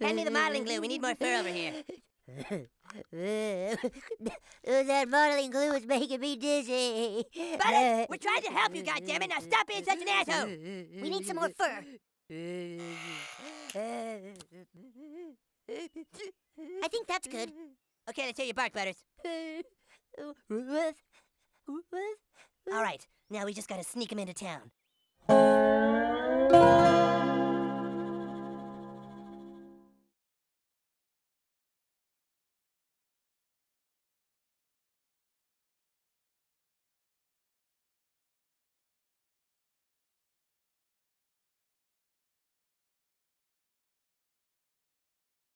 Hand me the modeling glue. We need more fur over here. that modeling glue is making me dizzy. Buddy, uh, we're trying to help you, uh, goddammit. Now stop being such an uh, asshole. We need some more fur. I think that's good. Okay, let's hear your bark, Butters. All right, now we just gotta sneak him into town.